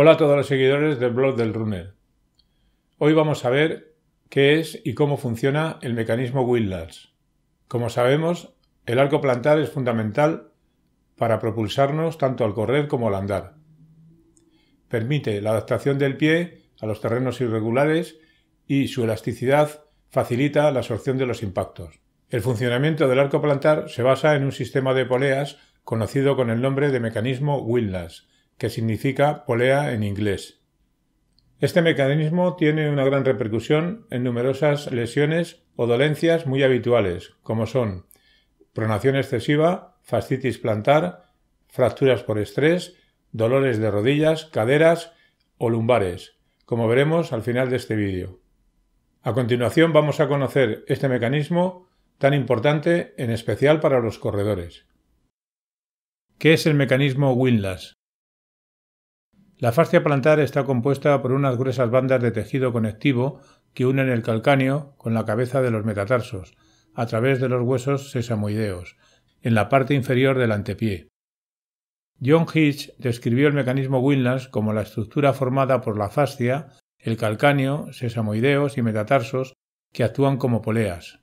Hola a todos los seguidores del blog del runner. Hoy vamos a ver qué es y cómo funciona el mecanismo Windlass. Como sabemos, el arco plantar es fundamental para propulsarnos tanto al correr como al andar. Permite la adaptación del pie a los terrenos irregulares y su elasticidad facilita la absorción de los impactos. El funcionamiento del arco plantar se basa en un sistema de poleas conocido con el nombre de mecanismo Windlass que significa polea en inglés. Este mecanismo tiene una gran repercusión en numerosas lesiones o dolencias muy habituales, como son pronación excesiva, fascitis plantar, fracturas por estrés, dolores de rodillas, caderas o lumbares, como veremos al final de este vídeo. A continuación vamos a conocer este mecanismo tan importante en especial para los corredores. ¿Qué es el mecanismo Windlass? La fascia plantar está compuesta por unas gruesas bandas de tejido conectivo que unen el calcáneo con la cabeza de los metatarsos, a través de los huesos sesamoideos, en la parte inferior del antepié. John Hitch describió el mecanismo Winlass como la estructura formada por la fascia, el calcáneo, sesamoideos y metatarsos que actúan como poleas.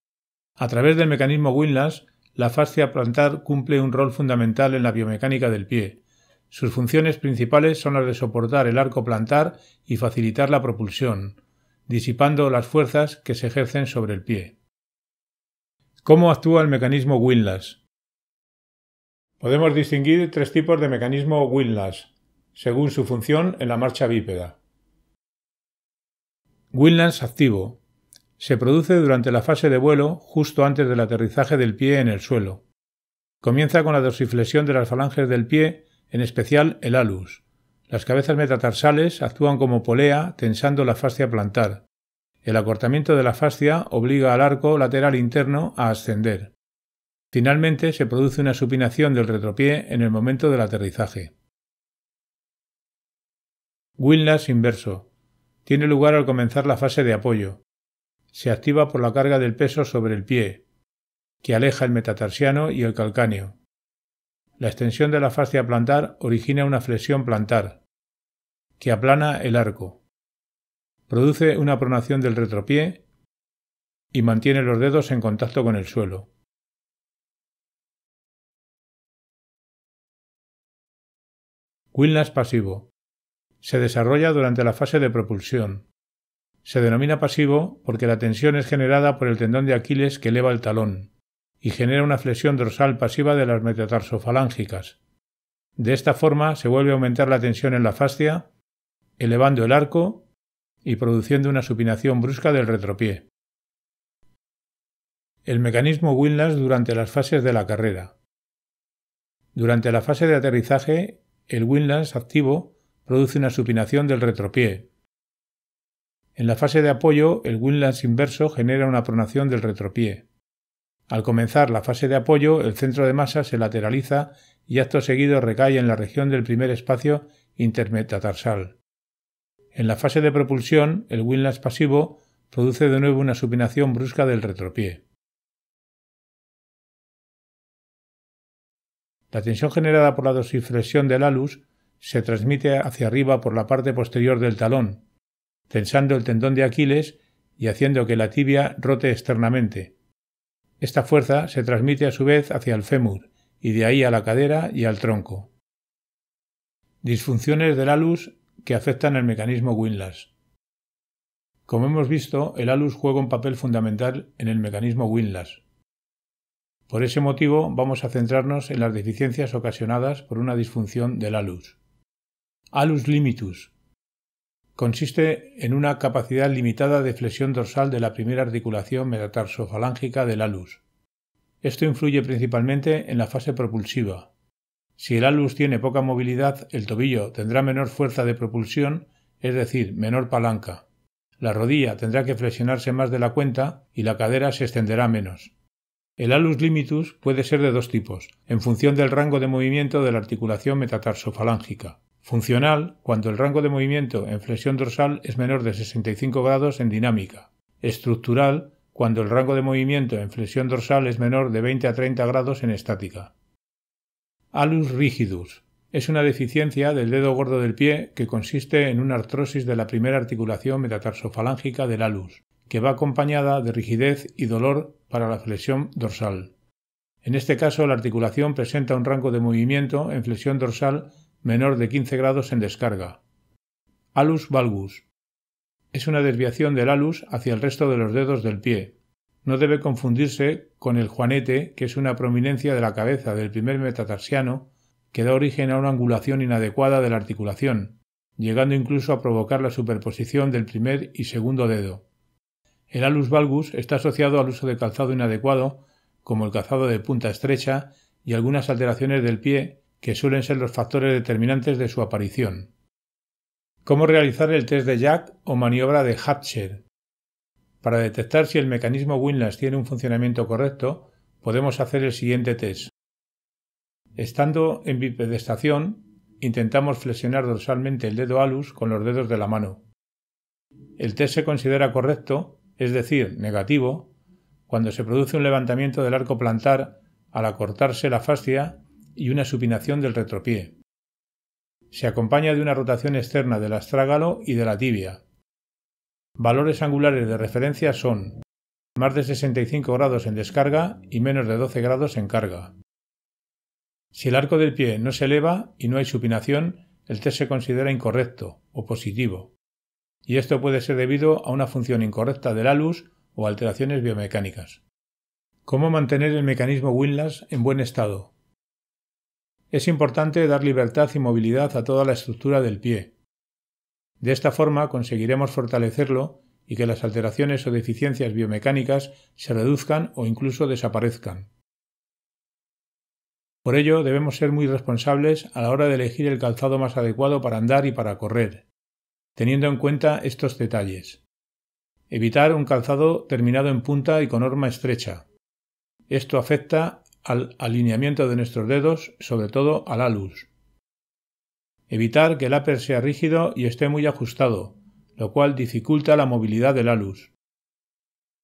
A través del mecanismo Winlass, la fascia plantar cumple un rol fundamental en la biomecánica del pie, sus funciones principales son las de soportar el arco plantar y facilitar la propulsión, disipando las fuerzas que se ejercen sobre el pie. ¿Cómo actúa el mecanismo windlass Podemos distinguir tres tipos de mecanismo windlass, según su función en la marcha bípeda. Windlass activo. Se produce durante la fase de vuelo justo antes del aterrizaje del pie en el suelo. Comienza con la dorsiflexión de las falanges del pie en especial el alus. Las cabezas metatarsales actúan como polea tensando la fascia plantar. El acortamiento de la fascia obliga al arco lateral interno a ascender. Finalmente se produce una supinación del retropié en el momento del aterrizaje. Windlass inverso. Tiene lugar al comenzar la fase de apoyo. Se activa por la carga del peso sobre el pie, que aleja el metatarsiano y el calcáneo. La extensión de la fascia plantar origina una flexión plantar, que aplana el arco, produce una pronación del retropié y mantiene los dedos en contacto con el suelo. Winlas pasivo. Se desarrolla durante la fase de propulsión. Se denomina pasivo porque la tensión es generada por el tendón de Aquiles que eleva el talón y genera una flexión dorsal pasiva de las metatarsofalángicas. De esta forma se vuelve a aumentar la tensión en la fascia, elevando el arco y produciendo una supinación brusca del retropié. El mecanismo Winlas durante las fases de la carrera. Durante la fase de aterrizaje, el Winlas activo produce una supinación del retropié. En la fase de apoyo, el Winlas inverso genera una pronación del retropié. Al comenzar la fase de apoyo, el centro de masa se lateraliza y acto seguido recae en la región del primer espacio intermetatarsal. En la fase de propulsión, el windlass pasivo produce de nuevo una supinación brusca del retropié. La tensión generada por la dosiflexión del alus se transmite hacia arriba por la parte posterior del talón, tensando el tendón de Aquiles y haciendo que la tibia rote externamente, esta fuerza se transmite a su vez hacia el fémur y de ahí a la cadera y al tronco. Disfunciones del alus que afectan el mecanismo Winlass. Como hemos visto, el alus juega un papel fundamental en el mecanismo Winlass. Por ese motivo, vamos a centrarnos en las deficiencias ocasionadas por una disfunción del alus. Alus limitus, consiste en una capacidad limitada de flexión dorsal de la primera articulación metatarsofalángica del alus. Esto influye principalmente en la fase propulsiva. Si el alus tiene poca movilidad, el tobillo tendrá menor fuerza de propulsión, es decir, menor palanca. La rodilla tendrá que flexionarse más de la cuenta y la cadera se extenderá menos. El alus limitus puede ser de dos tipos, en función del rango de movimiento de la articulación metatarsofalángica. Funcional cuando el rango de movimiento en flexión dorsal es menor de 65 grados en dinámica. Estructural cuando el rango de movimiento en flexión dorsal es menor de 20 a 30 grados en estática. Alus rigidus es una deficiencia del dedo gordo del pie que consiste en una artrosis de la primera articulación metatarsofalángica del alus, que va acompañada de rigidez y dolor para la flexión dorsal. En este caso, la articulación presenta un rango de movimiento en flexión dorsal menor de 15 grados en descarga. Alus valgus. Es una desviación del alus hacia el resto de los dedos del pie. No debe confundirse con el juanete, que es una prominencia de la cabeza del primer metatarsiano que da origen a una angulación inadecuada de la articulación, llegando incluso a provocar la superposición del primer y segundo dedo. El alus valgus está asociado al uso de calzado inadecuado, como el calzado de punta estrecha y algunas alteraciones del pie que suelen ser los factores determinantes de su aparición. Cómo realizar el test de Jack o maniobra de Hatcher. Para detectar si el mecanismo Winlass tiene un funcionamiento correcto, podemos hacer el siguiente test. Estando en bipedestación, intentamos flexionar dorsalmente el dedo alus con los dedos de la mano. El test se considera correcto, es decir, negativo, cuando se produce un levantamiento del arco plantar al acortarse la fascia y una supinación del retropié. Se acompaña de una rotación externa del astrágalo y de la tibia. Valores angulares de referencia son más de 65 grados en descarga y menos de 12 grados en carga. Si el arco del pie no se eleva y no hay supinación, el test se considera incorrecto o positivo, y esto puede ser debido a una función incorrecta de la luz o alteraciones biomecánicas. ¿Cómo mantener el mecanismo Winlass en buen estado? es importante dar libertad y movilidad a toda la estructura del pie. De esta forma conseguiremos fortalecerlo y que las alteraciones o deficiencias biomecánicas se reduzcan o incluso desaparezcan. Por ello, debemos ser muy responsables a la hora de elegir el calzado más adecuado para andar y para correr, teniendo en cuenta estos detalles. Evitar un calzado terminado en punta y con horma estrecha. Esto afecta al alineamiento de nuestros dedos, sobre todo al luz. Evitar que el upper sea rígido y esté muy ajustado, lo cual dificulta la movilidad del alus.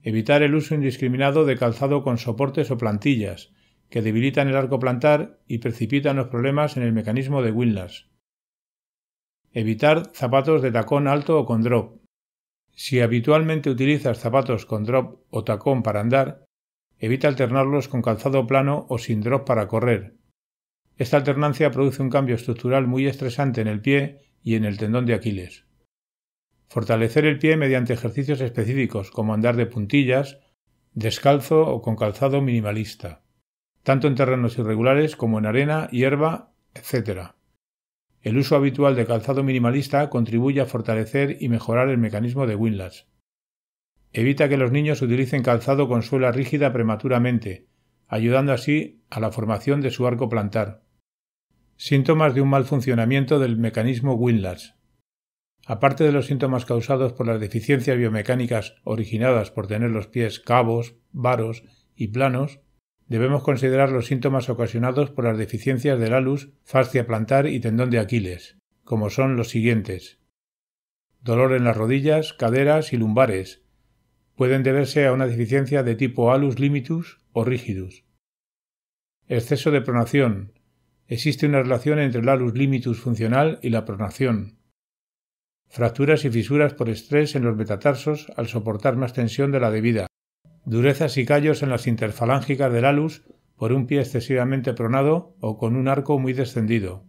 Evitar el uso indiscriminado de calzado con soportes o plantillas, que debilitan el arco plantar y precipitan los problemas en el mecanismo de Winlas. Evitar zapatos de tacón alto o con drop. Si habitualmente utilizas zapatos con drop o tacón para andar, Evita alternarlos con calzado plano o sin drop para correr. Esta alternancia produce un cambio estructural muy estresante en el pie y en el tendón de Aquiles. Fortalecer el pie mediante ejercicios específicos como andar de puntillas, descalzo o con calzado minimalista, tanto en terrenos irregulares como en arena, hierba, etc. El uso habitual de calzado minimalista contribuye a fortalecer y mejorar el mecanismo de windlass. Evita que los niños utilicen calzado con suela rígida prematuramente, ayudando así a la formación de su arco plantar. Síntomas de un mal funcionamiento del mecanismo Winlass. Aparte de los síntomas causados por las deficiencias biomecánicas originadas por tener los pies cabos, varos y planos, debemos considerar los síntomas ocasionados por las deficiencias del alus, fascia plantar y tendón de Aquiles, como son los siguientes: dolor en las rodillas, caderas y lumbares, pueden deberse a una deficiencia de tipo alus limitus o rigidus. Exceso de pronación. Existe una relación entre el alus limitus funcional y la pronación. Fracturas y fisuras por estrés en los metatarsos al soportar más tensión de la debida. Durezas y callos en las interfalángicas del alus por un pie excesivamente pronado o con un arco muy descendido.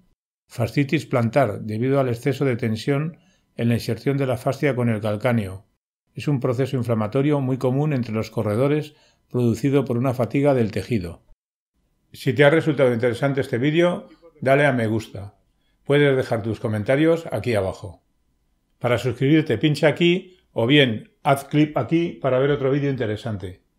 Fascitis plantar debido al exceso de tensión en la inserción de la fascia con el calcáneo. Es un proceso inflamatorio muy común entre los corredores producido por una fatiga del tejido. Si te ha resultado interesante este vídeo, dale a me gusta. Puedes dejar tus comentarios aquí abajo. Para suscribirte pincha aquí o bien haz clic aquí para ver otro vídeo interesante.